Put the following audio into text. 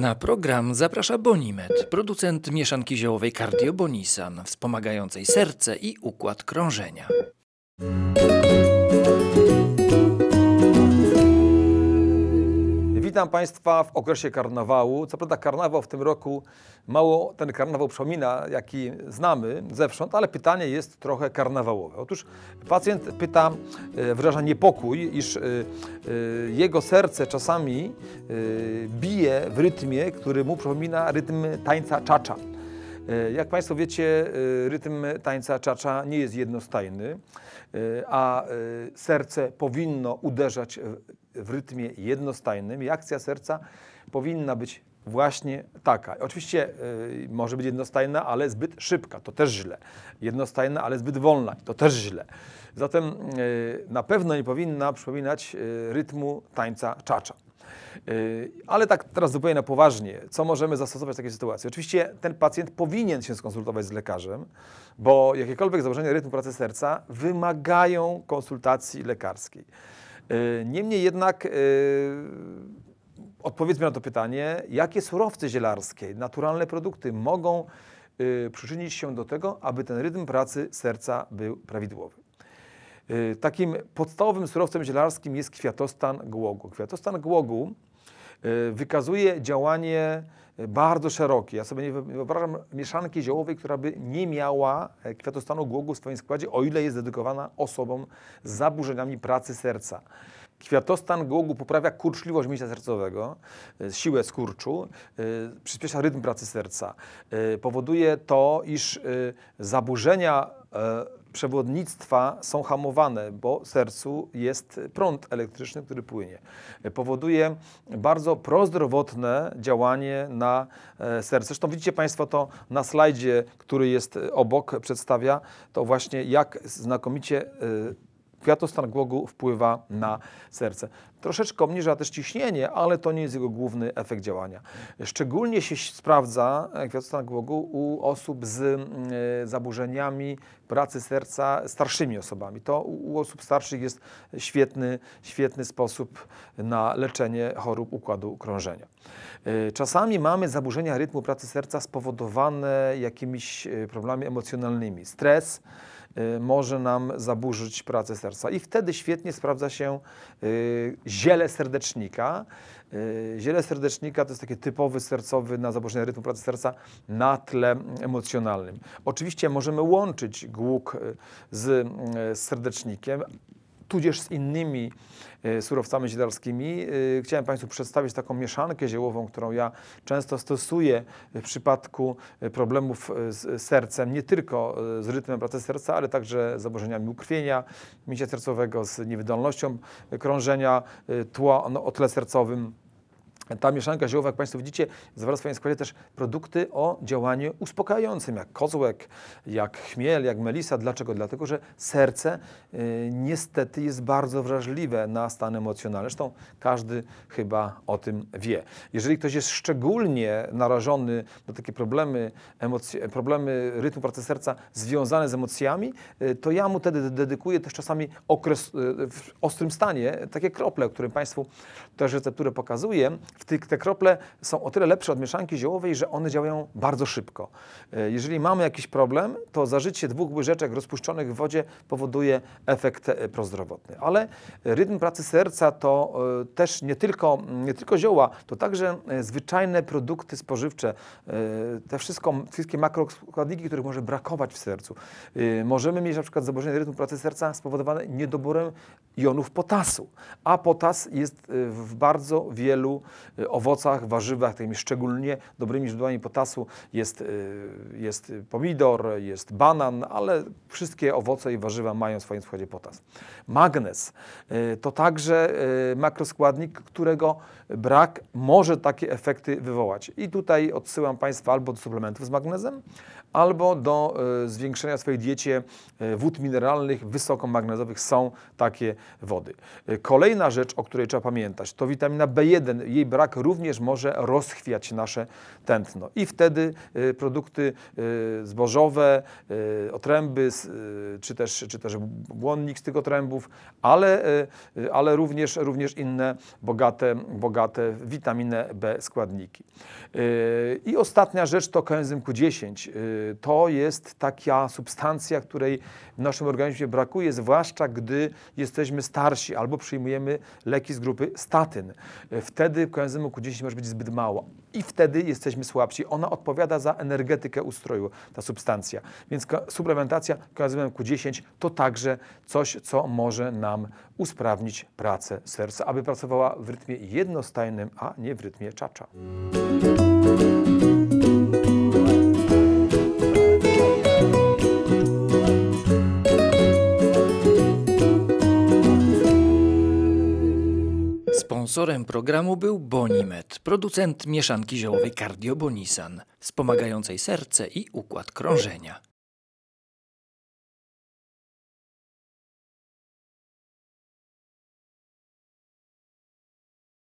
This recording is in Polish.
Na program zaprasza Bonimed, producent mieszanki ziołowej Cardio Bonisan, wspomagającej serce i układ krążenia. Witam Państwa w okresie karnawału. Co prawda karnawał w tym roku mało ten karnawał przypomina, jaki znamy zewsząd, ale pytanie jest trochę karnawałowe. Otóż pacjent pyta, e, wyraża niepokój, iż e, e, jego serce czasami bije w rytmie, który mu przypomina rytm tańca czacza. Jak Państwo wiecie, rytm tańca czacza nie jest jednostajny, a serce powinno uderzać w rytmie jednostajnym i akcja serca powinna być właśnie taka. Oczywiście y, może być jednostajna, ale zbyt szybka, to też źle. Jednostajna, ale zbyt wolna, to też źle. Zatem y, na pewno nie powinna przypominać y, rytmu tańca czacza. Ale tak teraz zupełnie na poważnie, co możemy zastosować w takiej sytuacji? Oczywiście ten pacjent powinien się skonsultować z lekarzem, bo jakiekolwiek założenia rytmu pracy serca wymagają konsultacji lekarskiej. Y, niemniej jednak y, odpowiedzmy na to pytanie, jakie surowce zielarskie, naturalne produkty mogą y, przyczynić się do tego, aby ten rytm pracy serca był prawidłowy. Takim podstawowym surowcem zielarskim jest kwiatostan głogu. Kwiatostan głogu wykazuje działanie bardzo szeroki. Ja sobie nie wyobrażam mieszanki ziołowej, która by nie miała e, kwiatostanu głogu w swoim składzie, o ile jest dedykowana osobom z zaburzeniami pracy serca. Kwiatostan głogu poprawia kurczliwość mięśnia sercowego, e, siłę skurczu, e, przyspiesza rytm pracy serca. Powoduje to, iż zaburzenia przewodnictwa są hamowane, bo sercu jest prąd elektryczny, który płynie. Powoduje bardzo prozdrowotne działanie na e, serce. Zresztą widzicie Państwo to na slajdzie, który jest obok, przedstawia to właśnie jak znakomicie e, kwiatostan głogu wpływa na serce. Troszeczkę obniża też ciśnienie, ale to nie jest jego główny efekt działania. Szczególnie się sprawdza e, kwiatostan głogu u osób z mm, e, zaburzeniami pracy serca starszymi osobami. To u osób starszych jest świetny, świetny sposób na leczenie chorób układu krążenia. E, czasami mamy zaburzenia rytmu pracy serca spowodowane jakimiś problemami emocjonalnymi. Stres, Y, może nam zaburzyć pracę serca. I wtedy świetnie sprawdza się y, ziele serdecznika. Y, ziele serdecznika to jest taki typowy sercowy na zaburzenia rytmu pracy serca na tle emocjonalnym. Oczywiście możemy łączyć głuk z serdecznikiem, tudzież z innymi e, surowcami zielarskimi. E, chciałem Państwu przedstawić taką mieszankę ziołową, którą ja często stosuję w przypadku e, problemów z sercem, nie tylko z rytmem pracy serca, ale także z zaburzeniami ukrwienia mięśnia sercowego, z niewydolnością krążenia tła no, o tle sercowym ta mieszanka ziołowa, jak Państwo widzicie, zawiera w swoim składzie też produkty o działaniu uspokajającym, jak kozłek, jak chmiel, jak melisa. Dlaczego? Dlatego, że serce y, niestety jest bardzo wrażliwe na stan emocjonalny. Zresztą każdy chyba o tym wie. Jeżeli ktoś jest szczególnie narażony na takie problemy, problemy rytmu pracy serca związane z emocjami, y, to ja mu wtedy dedykuję też czasami okres y, w ostrym stanie, takie krople, o którym Państwu też recepturę pokazuję, w te krople są o tyle lepsze od mieszanki ziołowej, że one działają bardzo szybko. E, jeżeli mamy jakiś problem, to zażycie dwóch łyżeczek rozpuszczonych w wodzie powoduje efekt e, prozdrowotny. Ale e, rytm pracy serca to też nie tylko, nie tylko zioła, to także zwyczajne produkty spożywcze, te wszystko, wszystkie makroskładniki, których może brakować w sercu. Możemy mieć na przykład zaburzenie rytmu pracy serca spowodowane niedoborem jonów potasu, a potas jest w bardzo wielu Y, owocach, warzywach, takimi szczególnie dobrymi źródłami potasu jest, y, jest pomidor, jest banan, ale wszystkie owoce i warzywa mają w swoim składzie potas. Magnez y, to także makroskładnik, którego brak może takie efekty wywołać. I tutaj odsyłam Państwa albo do suplementów z magnezem, albo do zwiększenia w swojej diecie wód mineralnych wysokomagnezowych. Są takie wody. Kolejna rzecz, o której trzeba pamiętać, to witamina B1. Jej brak rak również może rozchwiać nasze tętno. I wtedy y, produkty y, zbożowe, y, otręby, czy też, czy też błonnik z tych otrębów, ale, ale również, również inne bogate, bogate w witaminę B składniki. I ostatnia rzecz to koenzym Q10. To jest taka substancja, której w naszym organizmie brakuje, zwłaszcza gdy jesteśmy starsi albo przyjmujemy leki z grupy statyn. Wtedy koenzym enzymu Q10 może być zbyt mało i wtedy jesteśmy słabsi. Ona odpowiada za energetykę ustroju, ta substancja. Więc suplementacja koenzymem Q10 to także coś, co może nam usprawnić pracę serca, aby pracowała w rytmie jednostajnym, a nie w rytmie czacza. Sponsorem programu był Bonimet, producent mieszanki ziołowej Bonisan, wspomagającej serce i układ krążenia.